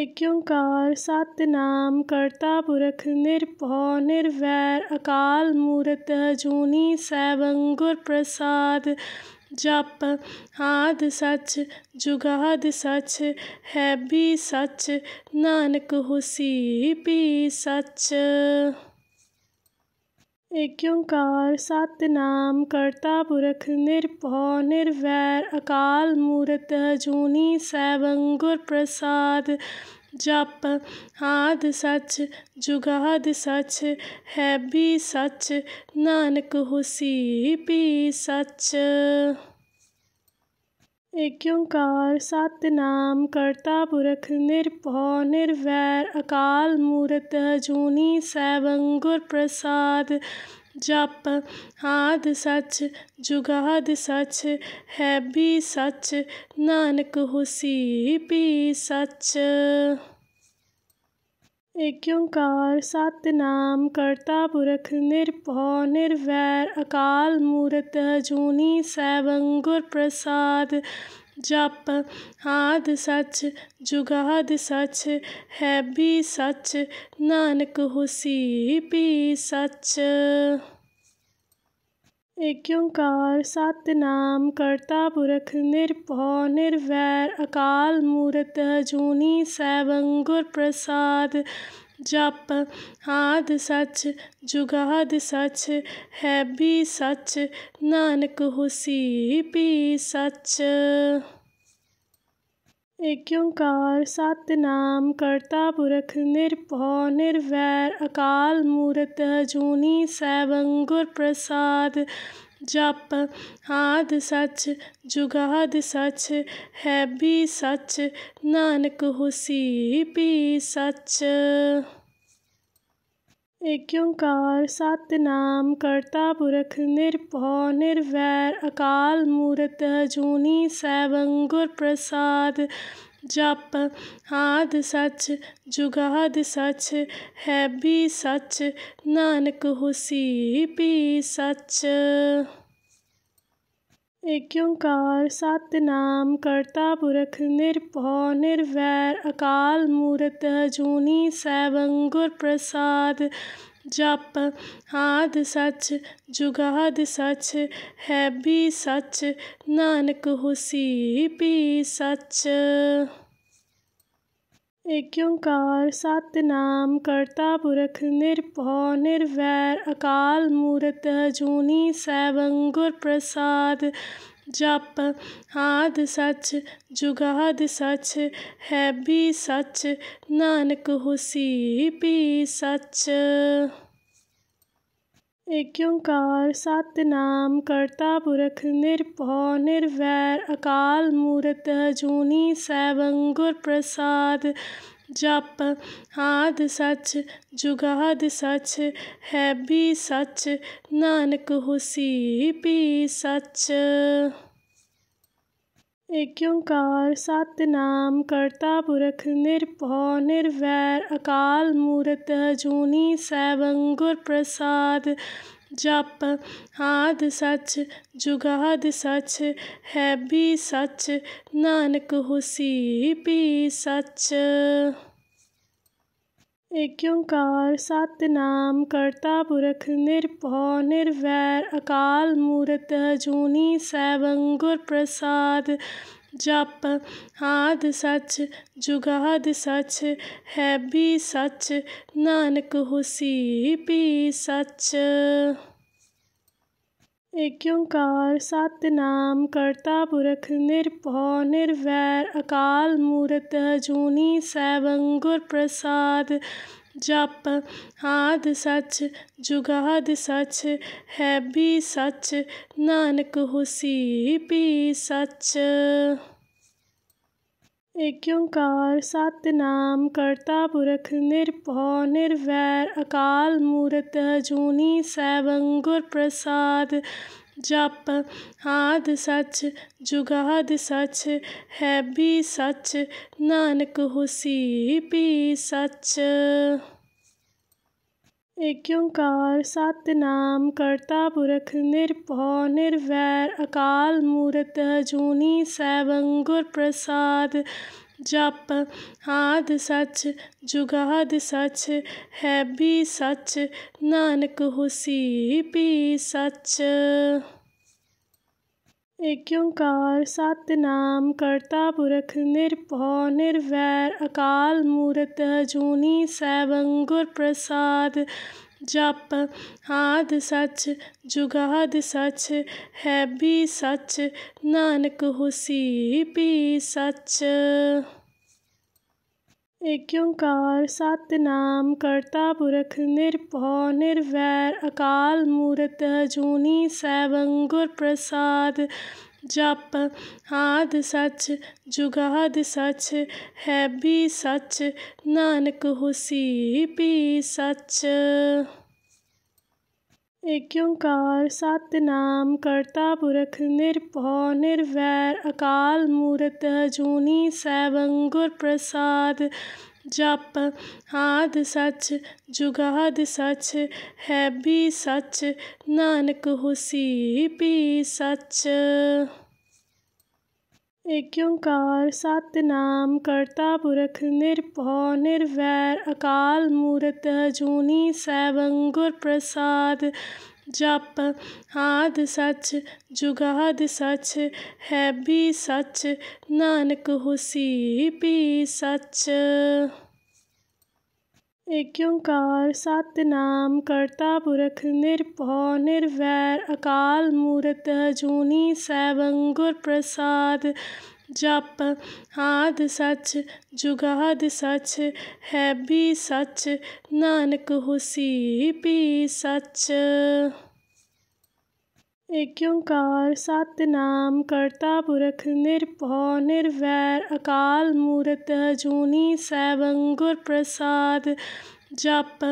اکیوںکار ست نام کرتا پورکھ نرپو نرویر اکال مورت جون سہ بنگور پرساد جپ ہاد سچ جگاد سچ ہے بھی سچ نانک حسی بھی سچ اگوںکار ست نام کرتا پورکھ نرپو نرویر اکال مورت جون سہ بنگور پرساد جپ ہاد سچ جگہد سچ ہے بھی سچ نانک حسی سچ اکیوںکار ست نام کرتا پورکھ نرپو نرویر اکال مورت ہجونی سہ بنگور پرساد جپ ہاد سچ جگاد سچ ہے سچ نانک حسی پی سچ اکیوںکار ست نام کرتا پورکھ نرپو نرور اکال مورت جونی سیبنگ پرساد جپ ہاد سچ جچ ہے بھی سچ نانک حسی پی سچ اکیوںکار ست نام کرتا پورکھ نرپو نرویر اکال مورت جونی سہ بنگور پرساد جپ ہاد سچ جگاد سچ ہے بھی سچ نانک حسی بھی سچ اکیوںکار ست نام کرتا پورکھ نرپو نرویر اکال مورت جونی سہ بنگور پرساد جپ ہاد سچ جگہد سچ ہے بھی سچ نانک حسی بھی سچ اگوںکار ست نام کرتا پورکھ نرپو نرویر اکال مورت جون سہ بنگور پرساد جپ ہاد سچ جگہد سچ ہے بھی سچ نانک حسی سچ اکیوںکار ست نام کرتا پورکھ نرپو نرویر اکال مورت ہون سہ بنگور پرساد جپ ہاد سچ جگہد سچ ہے سچ نانک حسی پی سچ اکیوںکار ست نام کرتا پورکھ نرپو نرور اکال مورت جونی سیبنگ پرساد جپ ہاد سچ جچ ہے سچ نانک حسی پی سچ اکیوںکار ست نام کرتا پورکھ نرپو نرویر اکال مورت جونی سہ بنگور پرساد جپ ہاد سچ جگاد سچ ہے بھی سچ نانک حسی بھی سچ اگوںکار ست نام کرتا پورکھ نرپو نرویر اکال مورت جونی سہ بنگور پرساد جپ ہاد سچ جگہد سچ ہے بھی سچ نانک حسی بھی سچ اگوںکار ست نام کرتا پورکھ نرپو نرویر اکال مورت جون سہ بنگور پرساد جپ ہاد سچ جگہد سچ ہے بھی سچ نانک حسی سچ اکیوںکار ست نام کرتا پورکھ نرپو نرویر اکال مورت جونی سہ بنگور پرساد جپ ہاد سچ جگہد سچ ہے سچ نانک حسی سچ اکیوںکار ست نام کرتا پورکھ نرپو نرور اکال مورت جونی سیبنگ پرساد جپ ہاد سچ جچ ہے بھی سچ نانک حسی پی سچ اکیوںکار ست نام کرتا پورکھ نرپو نرویر اکال مورت جونی سہ بنگور پرساد جپ ہاد سچ جگاد سچ ہے بھی سچ نانک حسی بھی سچ اکیوںکار ست نام کرتا پورکھ نرپو نرویر اکال مورت جونی سہ بنگور پرساد جپ ہاد سچ جگاد سچ ہے بھی سچ نانک حسی بھی سچ اگوںکار ست نام کرتا پورکھ نرپو نرویر اکال مورت جون سہ بنگور پرساد جپ ہاد سچ جگہد سچ ہے بھی سچ نانک حسی سچ اکیوںکار ست نام کرتا پورکھ نرپو نرویر اکال مورت ہجونی سہ بنگور پرساد جپ آد سچ جگہد سچ ہے سچ نانک حسی پی سچ اکیوںکار ست نام کرتا پورکھ نرپو نرور اکال مورت جونی سیبنگ پرساد جپ ہاد سچ جچ ہے سچ نانک حسی پی سچ اکیوںکار ست نام کرتا پورکھ نرپو نرویر اکال مورت جونی سہ بنگور پرساد جپ ہاد سچ جگاد سچ ہے بھی سچ نانک حسی بھی سچ اکیوںکار ست نام کرتا پورکھ نرپو نرویر اکال مورت جونی سہ بنگور پرساد جپ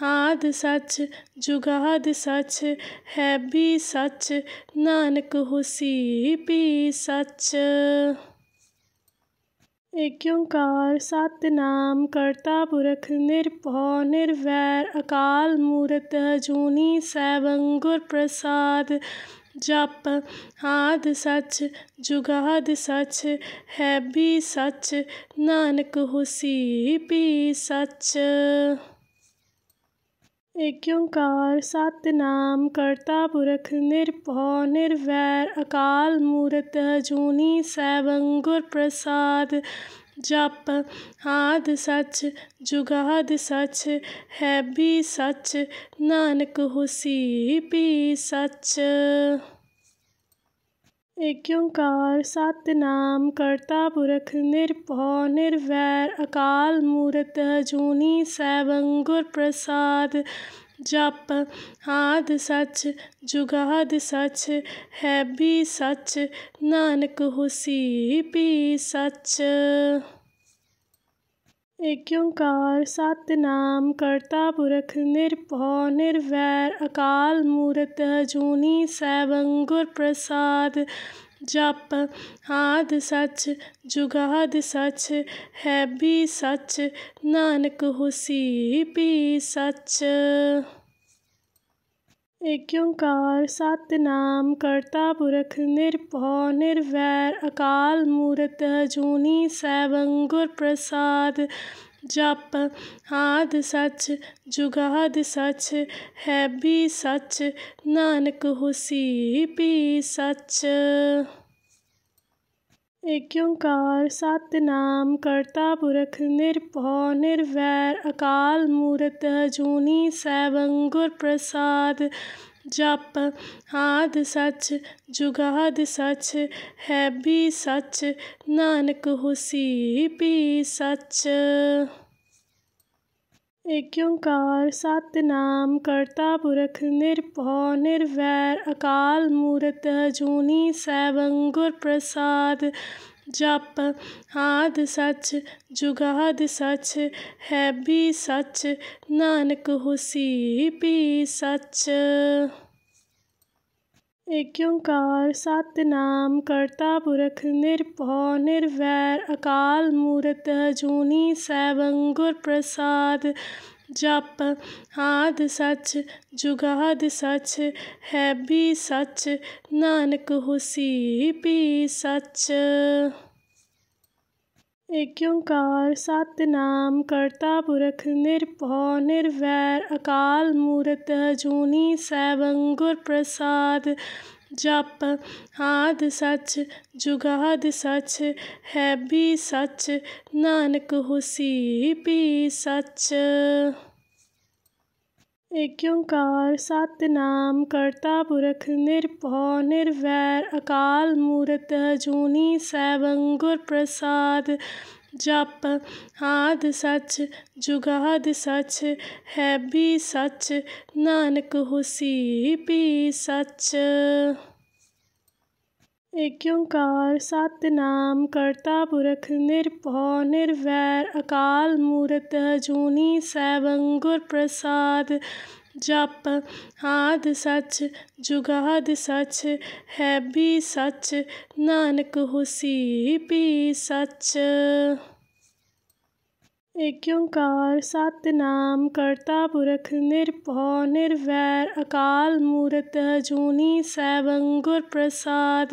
ہاد سچ جگہد سچ ہے بھی سچ نانک حسی بھی سچ اگوںکار ست نام کرتا پورکھ نرپو نرویر اکال مورت جون سہ بنگور پرساد جپ ہاد سچ جگہد سچ ہے بھی سچ نانک حسی سچ اکیوںکار ست نام کرتا پورکھ نرپو نرویر اکال مورت جونی سہ بنگور پرساد جپ ہاد سچ جگہد سچ ہے سچ نانک حسی پی سچ اکیوںکار ست نام کرتا پورکھ نرپو نرور اکال مورت جونی سیبنگ پرساد جپ ہاد سچ جچ ہے سچ نانک حسی پی سچ اکیوںکار ست نام کرتا پورکھ نرپو نرویر اکال مورت جونی سہ بنگور پرساد جپ ہاد سچ جگاد سچ ہے بھی سچ نانک حسی بھی سچ اکیوںکار ست نام کرتا پورکھ نرپو نرویر اکال مورت جونی سہ بنگور پرساد جپ ہاد سچ جگہد سچ ہے بھی سچ نانک حسی بھی سچ اگوںکار ست نام کرتا پورکھ نرپو نرویر اکال مورت جون سہ بنگور پرساد جپ ہاد سچ جگہد سچ ہے بھی سچ نانک حسی سچ اکیوںکار ست نام کرتا پورکھ نرپو نرویر اکال مورت ہون سہ بنگور پرساد جپ آد سچ جگہد سچ ہے سچ نانک حسی پی سچ اکیوںکار ست نام کرتا پورکھ نرپو نرور اکال مورت جونی سیبنگ پرساد جپ ہاد سچ جچ ہے سچ نانک حسی پی سچ اکیوںکار ست نام کرتا پورکھ نرپو نرویر اکال مورت جونی سہ بنگور پرساد جپ ہاد سچ جگاد سچ ہے بھی سچ نانک حسی بھی سچ اکیوںکار ست نام کرتا پورکھ نرپو نرویر اکال مورت جون سہ بنگور پرساد جپ ہاد سچ جگاد سچ ہے بھی سچ نانک حسی بھی سچ اگوںکار ست نام کرتا پورکھ نرپو نرویر اکال مورت جون سہ بنگور پرساد جپ ہاد سچ جگہد سچ ہے بھی سچ نانک حسی سچ اکیوںکار ست نام کرتا پورکھ نرپو نرویر اکال مورت ہجونی سہ بنگور پرساد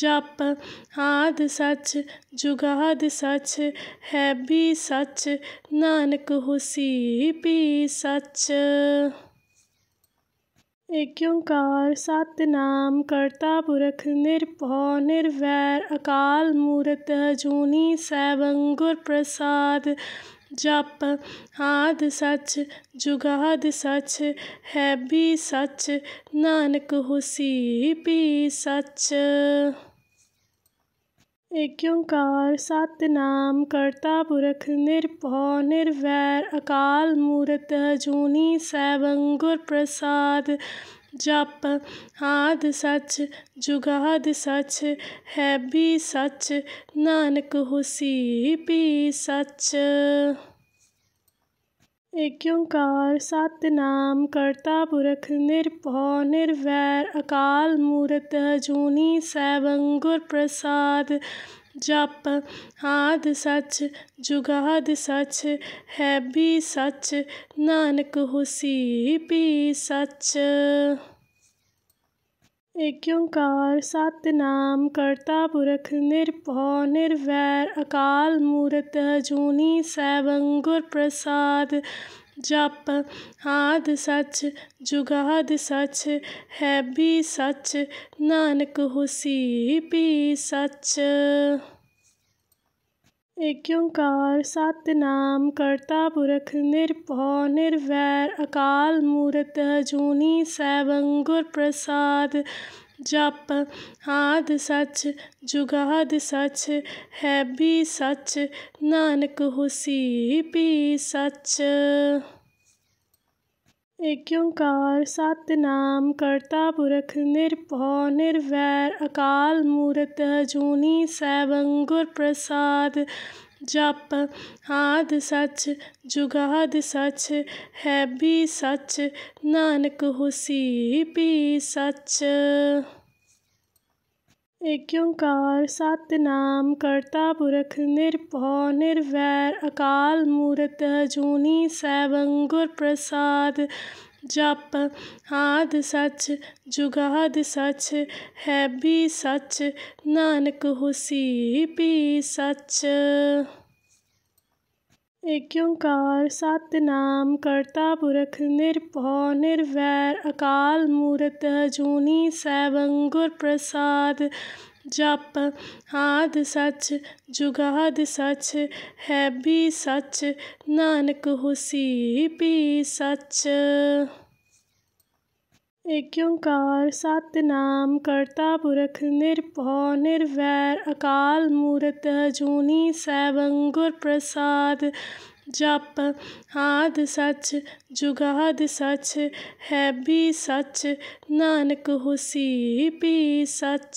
جپ آد سچ جگہد سچ ہے سچ نانک حسی پی سچ اکیوںکار ست نام کرتا پورکھ نرپو نرور اکال مورت جونی سیبنگ پرساد جپ ہاد سچ جچ ہے سچ نانک حسی پی سچ اکیوںکار ست نام کرتا پورکھ نرپو نرویر اکال مورت جونی سہ بنگور پرساد جپ ہاد سچ جگاد سچ ہے بھی سچ نانک حسی بھی سچ اگوںکار ست نام کرتا پورکھ نرپو نرویر اکال مورت جون سہ بنگور پرساد جپ ہاد سچ جگاد سچ ہےبی سچ نانک حسی پی سچ اگوںکار ست نام کرتا پورکھ نرپو نرویر اکال مورت جون سہ بنگور پرساد جپ ہاد سچ جگہد سچ ہے بھی سچ نانک حسی سچ اکیوںکار ست نام کرتا پورکھ نرپو نرویر اکال مورت ہون سہ بنگور پرساد جپ ہاد سچ جگہد سچ ہے سچ نانک حسی پی سچ اکیوںکار ست نام کرتا پورکھ نرپو نرور اکال مورت جونی سیبنگ پرساد جپ ہاد سچ جچ ہے سچ نانک حسی پی سچ اکیوںکار ست نام کرتا پورکھ نرپو نرویر اکال مورت جونی سہ بنگور پرساد جپ ہاد سچ جگاد سچ ہے بھی سچ نانک حسی بھی سچ اکیوںکار ست نام کرتا پورکھ نرپو نرویر اکال مورت جون سہ بنگور پرساد جپ ہاد سچ جگاد سچ ہےبی سچ نانک حسی پی سچ اگوںکار ست نام کرتا پورکھ نرپو نرویر اکال مورت ہجونی سہ بنگور پرساد جپ ہاد سچ جگہد سچ ہے بھی سچ نانک حسی سچ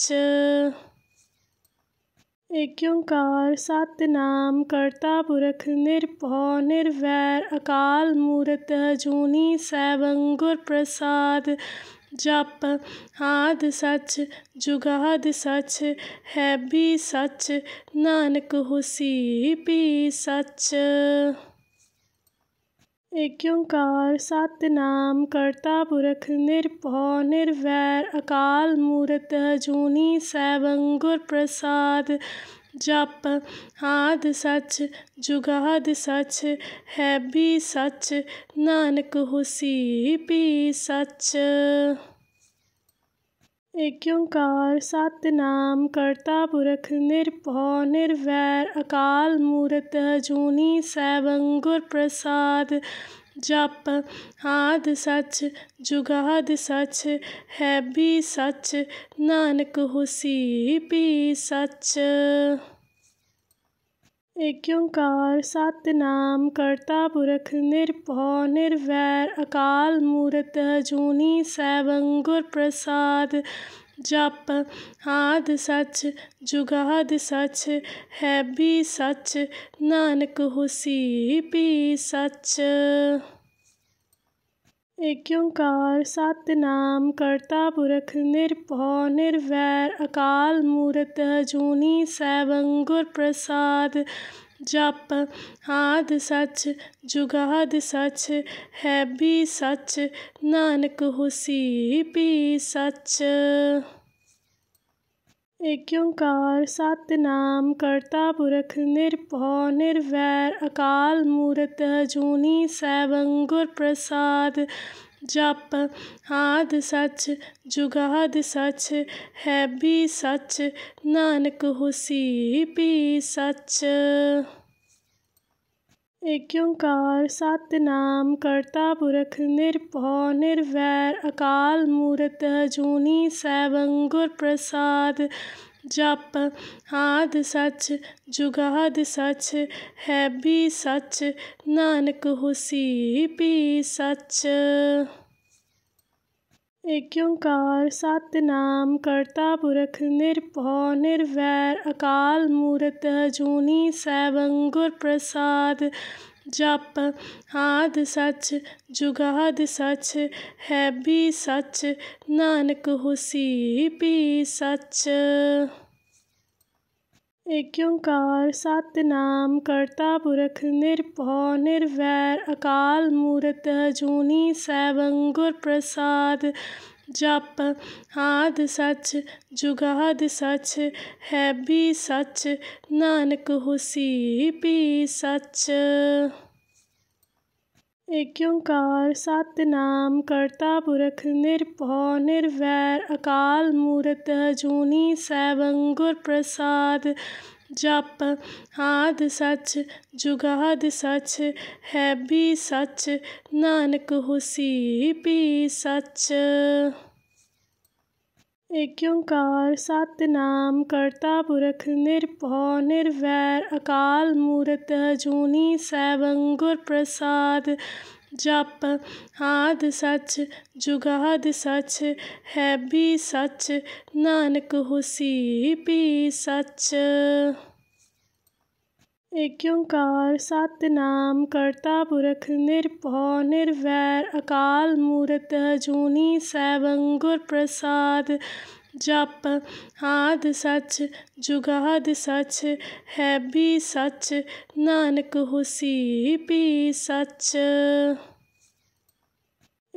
اکیوںکار ست نام کرتا پورکھ نرپو نرویر اکال مورت ہجونی سہ بنگور پرساد جپ ہاد سچ جگہد سچ ہے سچ نانک حسی پی سچ اکیوںکار ست نام کرتا پورکھ نرپو نرور اکال مورت ہجونی سیبنگ پرساد جپ ہاد سچ جچ ہے سچ نانک حسی پی سچ اکیوںکار ست نام کرتا پورکھ نرپو نرویر اکال مورت جونی سہ بنگور پرساد جپ ہاد سچ جگاد سچ ہے بھی سچ نانک حسی بھی سچ اگوںکار ست نام کرتا پورکھ نرپو نرویر اکال مورت جون سہ بنگور پرساد جپ ہاد سچ جگاد سچ ہےبی سچ نانک حسی پی سچ اگوںکار ست نام کرتا پورکھ نرپو نرویر اکال مورت جون سہ بنگور پرساد جپ ہاد سچ جگہد سچ ہے بھی سچ نانک حسی سچ اکیوںکار ست نام کرتا پورکھ نرپو نرویر اکال مورت ہون سہ بنگور پرساد جپ آد سچ جگہد سچ ہے سچ نانک حسی پی سچ اکیوںکار ست نام کرتا پورکھ نرپو نرور اکال مورت جونی سیبنگ پرساد جپ ہاد سچ جچ ہے سچ نانک حسی پی سچ اکیوںکار ست نام کرتا پورکھ نرپو نرویر اکال مورت جونی سہ بنگور پرساد جپ ہاد سچ جگاد سچ ہے بھی سچ نانک حسی بھی سچ اکیوںکار ست نام کرتا پورکھ نرپو نرویر اکال مورت جونی سہ بنگور پرساد جپ ہاد سچ جگہد سچ ہے بھی سچ نانک حسی بھی سچ اگوںکار ست نام کرتا پورکھ نرپو نرویر اکال مورت جون سہ بنگور پرساد جپ ہاد سچ جگہد سچ ہے بھی سچ نانک حسی سچ اکیوںکار ست نام کرتا پورکھ نرپو نرویر اکال مورت ہون سہ بنگور پرساد جپ آد سچ جگہد سچ ہے سچ نانک حسی پی سچ اکیوںکار ست نام کرتا پورکھ نرپو نرور اکال مورت جونی سیبنگ پرساد جپ ہاد سچ جچ ہے سچ نانک حسی پی سچ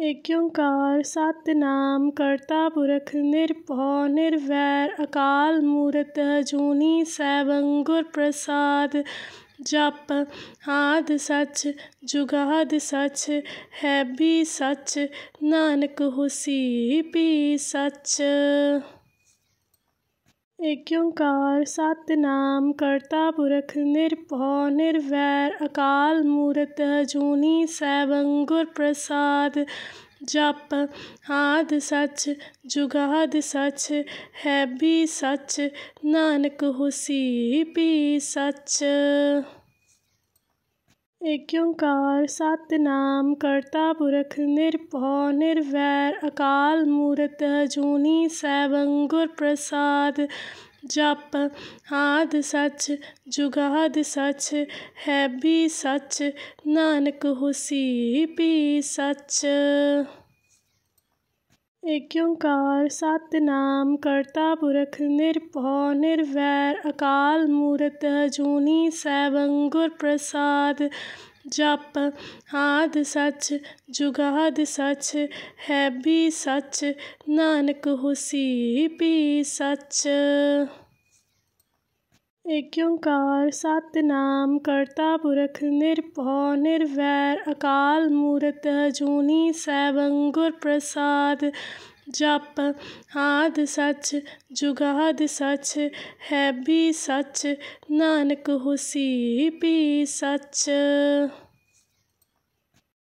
اکیوںکار ست نام کرتا پورکھ نرپو نرویر اکال مورت جونی سہ بنگور پرساد جپ ہاد سچ جگاد سچ ہے بھی سچ نانک حسی بھی سچ اکیوںکار ست نام کرتا پورکھ نرپو نرویر اکال مورت جونی سہ بنگور پرساد جپ ہاد سچ جگاد سچ ہے بھی سچ نانک حسی بھی سچ اگوںکار ست نام کرتا پورکھ نرپو نرویر اکال مورت جون سہ بنگور پرساد جپ ہاد سچ جگہد سچ ہے بھی سچ نانک حسی سچ اکیوںکار ست نام کرتا پورکھ نرپو نرویر اکال مورت ہجونی سہ بنگور پرساد جپ آد سچ جگہد سچ ہے سچ نانک حسی پی سچ اکیوںکار ست نام کرتا پورکھ نرپو نرور اکال مورت جونی سیبنگ پرساد جپ ہاد سچ جچ ہے بھی سچ نانک حسی پی سچ